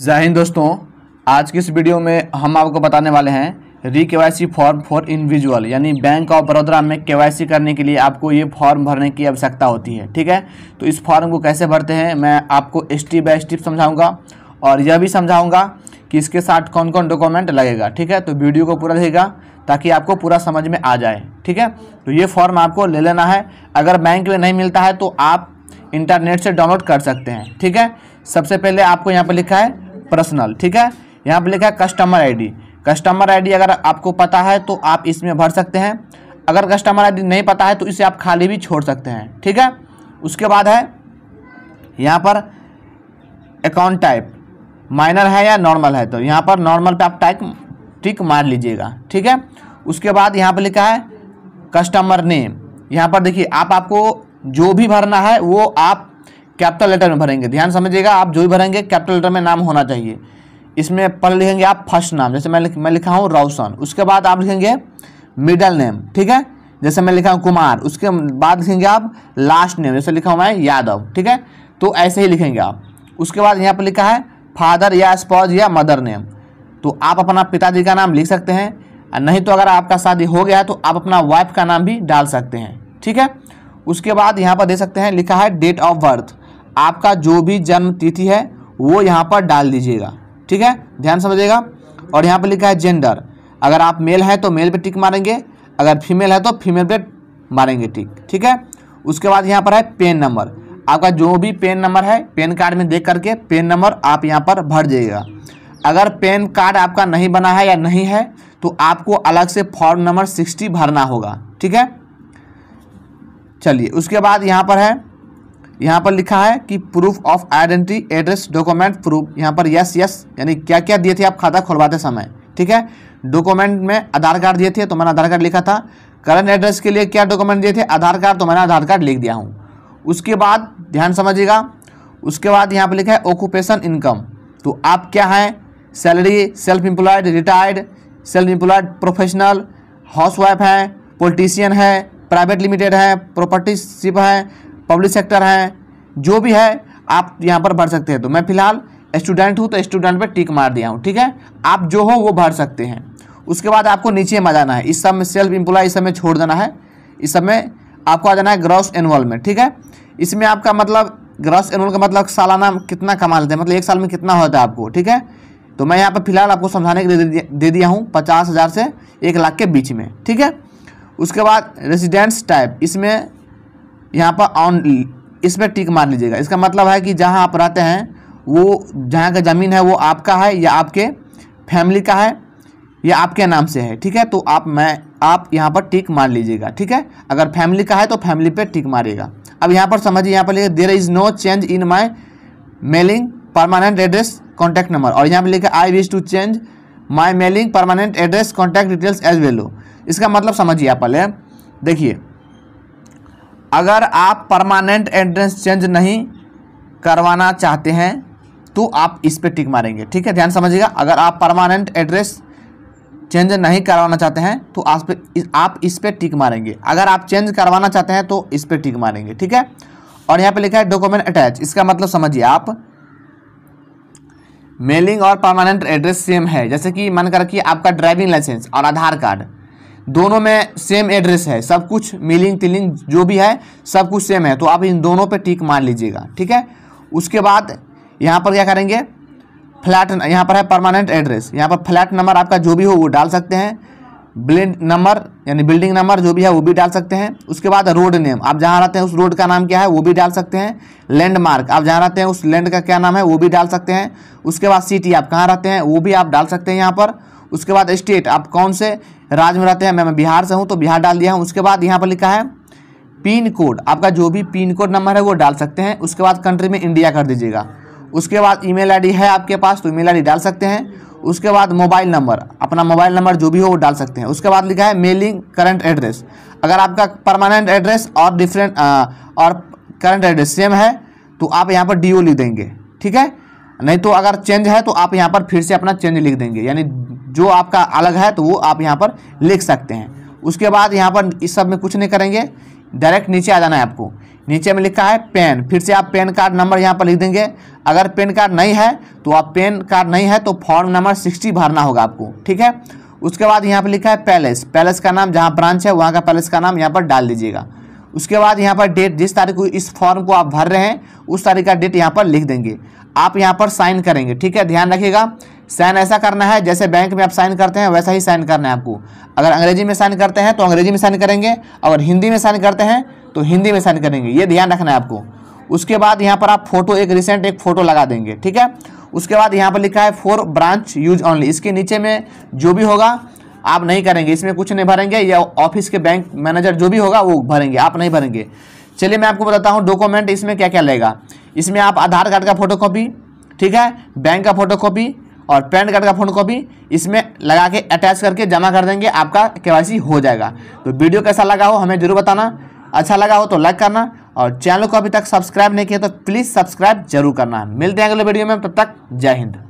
जय हिंद दोस्तों आज की इस वीडियो में हम आपको बताने वाले हैं re K Y C form for individual यानी बैंक ऑफ बड़ौदा में के वाई सी करने के लिए आपको ये फॉर्म भरने की आवश्यकता होती है ठीक है तो इस फॉर्म को कैसे भरते हैं मैं आपको स्टेप बाय स्टेप समझाऊंगा और यह भी समझाऊंगा कि इसके साथ कौन कौन डॉक्यूमेंट लगेगा ठीक है तो वीडियो को पूरा देगा ताकि आपको पूरा समझ में आ जाए ठीक है तो ये फॉर्म आपको ले लेना है अगर बैंक में नहीं मिलता है तो आप इंटरनेट से डाउनलोड कर सकते हैं ठीक है सबसे पहले आपको यहाँ पर लिखा है पर्सनल ठीक है यहाँ पर लिखा है कस्टमर आईडी कस्टमर आईडी अगर आपको पता है तो आप इसमें भर सकते हैं अगर कस्टमर आईडी नहीं पता है तो इसे आप खाली भी छोड़ सकते हैं ठीक है उसके बाद है यहाँ पर अकाउंट टाइप माइनर है या नॉर्मल है तो यहाँ पर नॉर्मल पे आप टाइप टिक मार लीजिएगा ठीक है उसके बाद यहाँ पर लिखा है कस्टमर नेम यहाँ पर देखिए आप आपको जो भी भरना है वो आप कैपिटल लेटर में भरेंगे ध्यान समझिएगा आप जो भी भरेंगे कैपिटल लेटर में नाम होना चाहिए इसमें पढ़ लिखेंगे आप फर्स्ट नाम जैसे मैं लिख, मैं लिखा हूँ रौशन उसके बाद आप लिखेंगे मिडल नेम ठीक है जैसे मैं लिखा हूँ कुमार उसके बाद लिखेंगे आप लास्ट नेम जैसे लिखा हुआ है यादव ठीक है तो ऐसे ही लिखेंगे आप उसके बाद यहाँ पर लिखा है फादर या स्पॉज या मदर नेम तो आप अपना पिताजी का नाम लिख सकते हैं नहीं तो अगर आपका शादी हो गया तो आप अपना वाइफ का नाम भी डाल सकते हैं ठीक है उसके बाद यहाँ पर दे सकते हैं लिखा है डेट ऑफ बर्थ आपका जो भी जन्म तिथि है वो यहाँ पर डाल दीजिएगा ठीक है ध्यान समझिएगा और यहाँ पर लिखा है जेंडर अगर आप मेल हैं तो मेल पे टिक मारेंगे अगर फीमेल है तो फीमेल पे मारेंगे टिक ठीक है उसके बाद यहाँ पर है पेन नंबर आपका जो भी पेन नंबर है पेन कार्ड में देख करके पेन नंबर आप यहाँ पर भर जाइएगा अगर पेन कार्ड आपका नहीं बना है या नहीं है तो आपको अलग से फॉर्म नंबर सिक्सटी भरना होगा ठीक है चलिए उसके बाद यहाँ पर है यहाँ पर लिखा है कि proof of identity address document proof यहाँ पर यस यस यानी क्या क्या दिए थे आप खाता खुलवाते समय ठीक है डॉक्यूमेंट में आधार कार्ड दिए थे तो मैंने आधार कार्ड लिखा था करंट एड्रेस के लिए क्या डॉक्यूमेंट दिए थे आधार कार्ड तो मैंने आधार कार्ड लिख दिया हूँ उसके बाद ध्यान समझिएगा उसके बाद यहाँ पर लिखा है ऑक्यूपेशन इनकम तो आप क्या हैं salary self employed retired self employed professional housewife हैं पोलिटिशियन है प्राइवेट लिमिटेड है प्रॉपर्टीशिप है पब्लिक सेक्टर है जो भी है आप यहाँ पर भर सकते हैं तो मैं फिलहाल स्टूडेंट हूँ तो स्टूडेंट पर टिक मार दिया हूँ ठीक है आप जो हो वो भर सकते हैं उसके बाद आपको नीचे में जाना है इस सब में सेल्फ इम्प्लॉय इस सब में छोड़ देना है इस सब में आपको आ जाना है ग्रॉस एनुअल में ठीक है इसमें आपका मतलब ग्रॉस एनुअल का मतलब सालाना कितना कमा लेते हैं मतलब एक साल में कितना होता है आपको ठीक है तो मैं यहाँ पर फिलहाल आपको समझाने के दे दिया हूँ पचास हज़ार से एक लाख के बीच में ठीक है उसके बाद रेजिडेंस टाइप इसमें यहाँ पर ऑन इस पर टिक मार लीजिएगा इसका मतलब है कि जहाँ आप रहते हैं वो जहाँ का ज़मीन है वो आपका है या आपके फैमिली का है या आपके नाम से है ठीक है तो आप मैं आप यहाँ पर टिक मार लीजिएगा ठीक है अगर फैमिली का है तो फैमिली पे टिक मारेगा अब यहाँ पर समझिए यहाँ पर लिखे there is no change in my mailing permanent address contact number और यहाँ पर लिखे I wish to change my mailing permanent address contact details as well इसका मतलब समझिए आप पहले देखिए अगर आप परमानेंट एड्रेस चेंज नहीं करवाना चाहते हैं तो आप इस पर टिक मारेंगे ठीक है ध्यान समझिएगा अगर आप परमानेंट एड्रेस चेंज नहीं करवाना चाहते हैं तो आप पे आप इस पर टिक मारेंगे अगर आप चेंज करवाना चाहते हैं तो इस पर टिक मारेंगे ठीक है और यहाँ पे लिखा है डॉक्यूमेंट अटैच इसका मतलब समझिए आप मेलिंग और परमानेंट एड्रेस सेम है जैसे कि मान कर कि आपका ड्राइविंग लाइसेंस और आधार कार्ड दोनों में सेम एड्रेस है सब कुछ मिलिंग तिलिंग जो भी है सब कुछ सेम है तो आप इन दोनों पे टिक मार लीजिएगा ठीक है उसके बाद यहाँ पर क्या करेंगे फ्लैट यहाँ पर है परमानेंट एड्रेस यहाँ पर फ्लैट नंबर आपका जो भी हो वो डाल सकते हैं बिल्ड नंबर यानी बिल्डिंग नंबर जो भी है वो भी डाल सकते हैं उसके बाद रोड नेम आप जहाँ रहते हैं उस रोड का नाम क्या है वो भी डाल सकते हैं लैंडमार्क आप जहाँ रहते हैं उस लैंड का क्या नाम है वो भी डाल सकते हैं उसके बाद सिटी आप कहाँ रहते हैं वो भी आप डाल सकते हैं यहाँ पर उसके बाद स्टेट आप कौन से राज्य में रहते हैं मैं बिहार से हूँ तो बिहार डाल दिया हूँ उसके बाद यहाँ पर लिखा है पिन कोड आपका जो भी पिन कोड नंबर है वो डाल सकते हैं उसके बाद कंट्री में इंडिया कर दीजिएगा उसके बाद ईमेल आईडी है आपके पास तो ईमेल आईडी डाल सकते हैं उसके बाद मोबाइल नंबर अपना मोबाइल नंबर जो भी हो वो डाल सकते हैं उसके बाद लिखा है मेलिंग करंट एड्रेस अगर आपका परमानेंट एड्रेस और डिफरेंट और करंट एड्रेस सेम है तो आप यहाँ पर डी लिख देंगे ठीक है नहीं तो अगर चेंज है तो आप यहाँ पर फिर से अपना चेंज लिख देंगे यानी जो आपका अलग है तो वो आप यहाँ पर लिख सकते हैं उसके बाद यहाँ पर इस सब में कुछ नहीं करेंगे डायरेक्ट नीचे आ जाना है आपको नीचे में लिखा है पेन फिर से आप पेन कार्ड नंबर यहाँ पर लिख देंगे अगर पेन कार्ड नहीं है तो आप पेन कार्ड नहीं है तो फॉर्म नंबर सिक्सटी भरना होगा आपको ठीक है उसके बाद यहाँ पर लिखा है पैलेस पैलेस का नाम जहाँ ब्रांच है वहाँ का पैलेस का नाम यहाँ पर डाल दीजिएगा उसके बाद यहाँ पर डेट जिस तारीख को इस फॉर्म को आप भर रहे हैं उस तारीख का डेट यहाँ पर लिख देंगे आप यहाँ पर साइन करेंगे ठीक है ध्यान रखिएगा साइन ऐसा करना है जैसे बैंक में आप साइन करते हैं वैसा ही साइन करना है आपको अगर अंग्रेजी में साइन करते हैं तो अंग्रेजी में साइन करेंगे अगर हिंदी में साइन करते हैं तो हिंदी में साइन करेंगे ये ध्यान रखना है आपको उसके बाद यहाँ पर आप फोटो एक रिसेंट एक फ़ोटो लगा देंगे ठीक है उसके बाद यहाँ पर लिखा है फोर ब्रांच यूज ऑनली इसके नीचे में जो भी होगा आप नहीं करेंगे इसमें कुछ नहीं भरेंगे या ऑफिस के बैंक मैनेजर जो भी होगा वो भरेंगे आप नहीं भरेंगे चलिए मैं आपको बताता हूँ डॉक्यूमेंट इसमें क्या क्या लेगा इसमें आप आधार कार्ड का फोटो कॉपी ठीक है बैंक का फोटो कॉपी और पैन कार्ड का फोटो कॉपी इसमें लगा के अटैच करके जमा कर देंगे आपका के हो जाएगा तो वीडियो कैसा लगा हो हमें जरूर बताना अच्छा लगा हो तो लाइक करना और चैनल को अभी तक सब्सक्राइब नहीं किया तो प्लीज़ सब्सक्राइब जरूर करना मिलते हैं अगले वीडियो में तब तक जय हिंद